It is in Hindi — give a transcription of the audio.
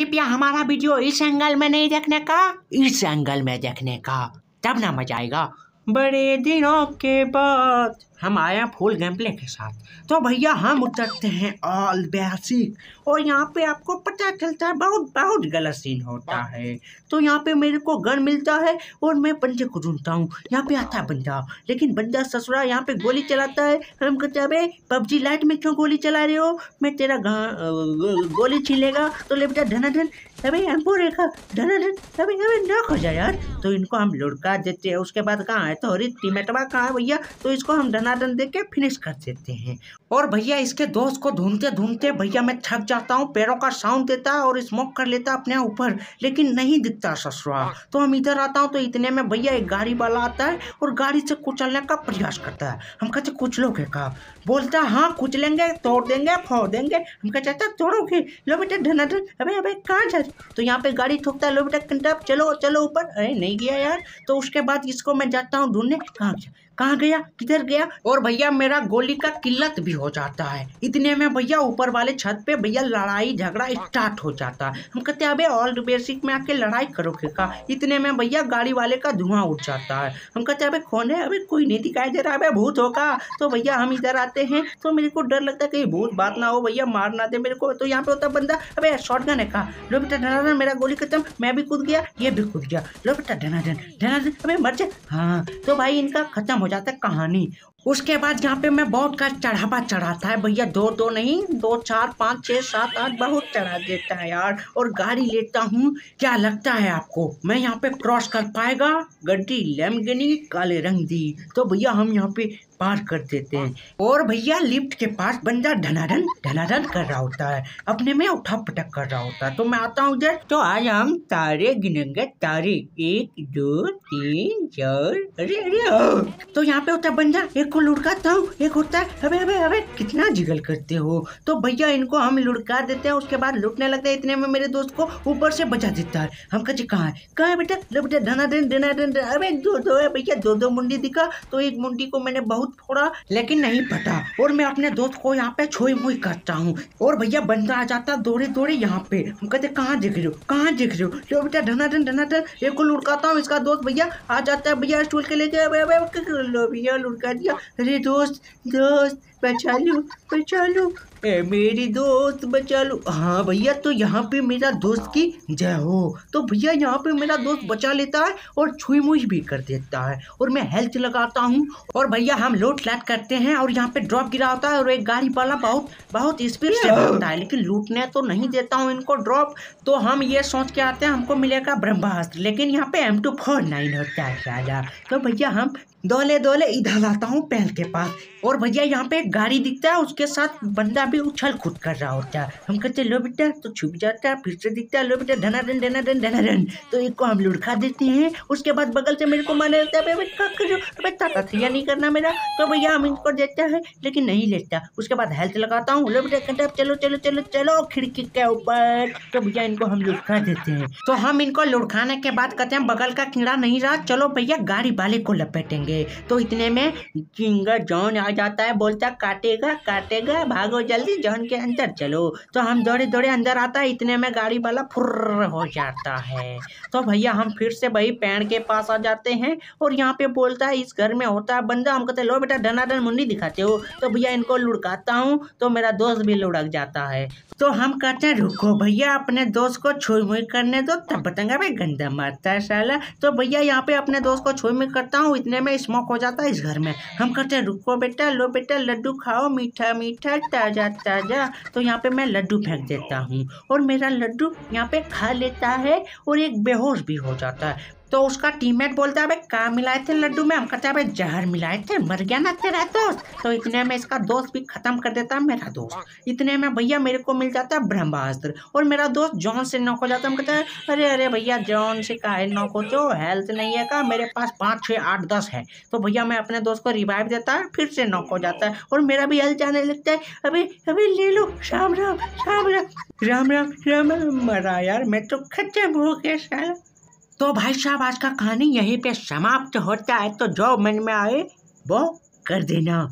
कृपया हमारा वीडियो इस एंगल में नहीं देखने का इस एंगल में देखने का तब ना मजा आएगा बड़े दिनों के बाद हम आए हैं फुल गेम प्ले के साथ तो भैया हम उतरते हैं ऑल बेसिक और यहाँ पे आपको पता चलता है बहुत बहुत गलत सीन होता है तो यहाँ पे मेरे को गन मिलता है और मैं बंदे को ढूंढता हूँ यहाँ पे आता है बंदा लेकिन बंदा ससुरा यहाँ पे गोली चलाता है हम कहते हैं पबजी लाइट में क्यों गोली चला रहे हो मैं तेरा गोली छीलेगा तो ले बेटा धना धन अभी एम्पो रेखा धना धन अभी अभी नक हो जाए यार तो इनको हम लुड़का देते हैं उसके बाद कहाँ तो अरे टीमेटवा कहाँ है भैया तो इसको हम धनाधन दे के फिनिश कर देते हैं और भैया इसके दोस्त को ढूंढते ढूंढते भैया मैं थक जाता हूँ पैरों का साउंड देता और स्मोक कर लेता अपने ऊपर लेकिन नहीं दिखता ससुरा तो हम इधर आता हूँ तो इतने में भैया एक गाड़ी वाला आता है और गाड़ी से कुचलने का प्रयास करता है हम कहते कुचलोगे का बोलता हाँ कुचलेंगे तोड़ देंगे फोड़ देंगे हम कहते अच्छा, तोड़ोगे लो बेटा धनाधन अबे अबे कहाँ जा तो यहाँ पे गाड़ी ठोकता है लो बेटा कंटा चलो चलो ऊपर अरे नहीं गया यार तो उसके बाद इसको मैं जाता हूँ ढूंढने कहाँ गया अच्छा। कहाँ गया किधर गया और भैया मेरा गोली का किल्लत भी हो जाता है इतने में भैया ऊपर वाले छत पे भैया लड़ाई झगड़ा स्टार्ट हो जाता है हम कहते अबे ऑल्ड बेसिक में आके लड़ाई करोगे का इतने में भैया गाड़ी वाले का धुआं उठ जाता है हम कहते अबे कौन है अभी कोई नहीं दिखाई दे रहा अबे भूत होगा तो भैया हम इधर आते हैं तो मेरे को डर लगता है कहीं भूत बात ना हो भैया मार ना दे मेरे को तो यहाँ पे होता बंदा अबे शॉर्ट गन है कहा लो बेटा डना मेरा गोली खत्म मैं भी कूद गया ये भी कूद गया लो बेटा डना डन डना अबे मर जा हाँ तो भाई इनका खत्म हो जाता है कहानी उसके बाद यहाँ पे मैं बहुत का चढ़ावा चढ़ाता है भैया दो दो नहीं दो चार पाँच छः सात आठ बहुत चढ़ा देता है यार और गाड़ी लेता हूँ क्या लगता है आपको मैं यहाँ पे क्रॉस कर पाएगा गड्डी लेमगनी काले रंग दी तो भैया हम यहाँ पे पार कर देते हैं और भैया लिफ्ट के पास बंदा धनाधन धनाधन कर रहा होता है अपने में उठा पटक कर रहा होता है तो मैं आता हूँ उधर तो आज हम तारे गिनेंगे तारे एक दो तीन चार अरे अरे तो यहाँ पे होता है बंदा एक को लुड़काता हूँ एक होता है अबे अबे अबे कितना जिगल करते हो तो भैया इनको हम लुड़का देते हैं उसके बाद लुटने लगता है इतने में मेरे दोस्त को ऊपर से बचा देता है हम कहे कहाँ है कहाँ है बेटा बेटा धनाधन धनाधन अबे दो दो भैया दो दो मुंडी दिखा तो एक मुंडी को मैंने बहुत भूत थोड़ा लेकिन नहीं पता और मैं अपने दोस्त को यहाँ पे छोई मुई करता हूँ और भैया बंदा आ जाता दौड़े दौड़े यहाँ पे हम कहते कहाँ दिख रहे हो कहाँ दिख रहे हो लो बेटा ढना ढन एक को लुड़काता हूँ इसका दोस्त भैया आ जाता है भैया स्टूल के लेके भैया लुड़का दिया अरे दोस्त दोस्त बचा लो बचा लो ए मेरी दोस्त बचा लो हाँ भैया तो यहाँ पे मेरा दोस्त की जय हो तो भैया यहाँ पे मेरा दोस्त बचा लेता है और छुई मुई भी कर देता है और मैं हेल्थ लगाता हूँ और भैया हम लूट लाट करते हैं और यहाँ पे ड्रॉप गिरा होता है और एक गाड़ी वाला बहुत बहुत स्पीड से भागता है लेकिन लूटने तो नहीं देता हूँ इनको ड्रॉप तो हम ये सोच के आते हैं हमको मिलेगा ब्रह्मास्त्र लेकिन यहाँ पे एम टू फोर नाइन होता है यार तो भैया हम दोले दोले इधर आता हूँ पहल के पास और भैया यहाँ पे गाड़ी दिखता है उसके साथ बंदा भी उछल कूद कर रहा होता है हम कहते लो बेटा तो छुप जाता है फिर से दिखता है लो बेटा धना धना धनाधन धना धनाधन तो एक को हम लुढ़का देते हैं उसके बाद बगल से मेरे को माने जाता है तातिया नहीं करना मेरा तो भैया हम इनको देते हैं लेकिन नहीं लेता उसके बाद हेल्थ लगाता हूँ लो बेटा कहते चलो चलो चलो चलो खिड़की के ऊपर तो भैया इनको हम लुढ़का देते हैं तो हम इनको लुढ़काने के बाद कहते हैं बगल का कीड़ा नहीं रहा चलो भैया गाड़ी वाले को लपेटेंगे होंगे तो इतने में किंगर जॉन आ जाता है बोलता काटेगा काटेगा भागो जल्दी जॉन के अंदर चलो तो हम दौड़े दौड़े अंदर आता है इतने में गाड़ी वाला फुर्र हो जाता है तो भैया हम फिर से भाई पेड़ के पास आ जाते हैं और यहाँ पे बोलता है इस घर में होता है बंदा हम कहते लो बेटा डन मुंडी दिखाते हो तो भैया इनको लुड़काता हूँ तो मेरा दोस्त भी लुढ़क जाता है तो हम कहते हैं रुको भैया अपने दोस्त को छुई मुई करने दो तब बताएंगे भाई गंदा मारता है साला तो भैया यहाँ पे अपने दोस्त को छुई मुई करता हूँ इतने में स्मोक हो जाता है इस घर में हम कहते हैं रुको बेटा लो बेटा लड्डू खाओ मीठा मीठा ताज़ा ताज़ा तो यहाँ पे मैं लड्डू फेंक देता हूँ और मेरा लड्डू यहाँ पे खा लेता है और एक बेहोश भी हो जाता है तो उसका टीममेट बोलता है कहाँ मिलाए थे लड्डू में हम कहते हैं जहर मिलाए थे मर गया ना तेरा दोस्त तो इतने में इसका दोस्त भी खत्म कर देता है मेरा दोस्त इतने में भैया मेरे को मिल जाता है ब्रह्मास्त्र और मेरा दोस्त जॉन से नौक हो जाता है हम कहते हैं अरे अरे भैया जॉन से कहा है नौक हो जो हेल्थ नहीं है कहा मेरे पास पाँच छः आठ दस है तो भैया मैं अपने दोस्त को रिवाइव देता है फिर से नौक हो जाता है और मेरा भी हेल्थ जाने लगता है अभी अभी ले लो शाम राम शाम राम राम राम राम मरा यार मैं तो खच्चे भूखे तो भाई साहब आज का कहानी यहीं पे समाप्त होता है तो जो मन में आए वो कर देना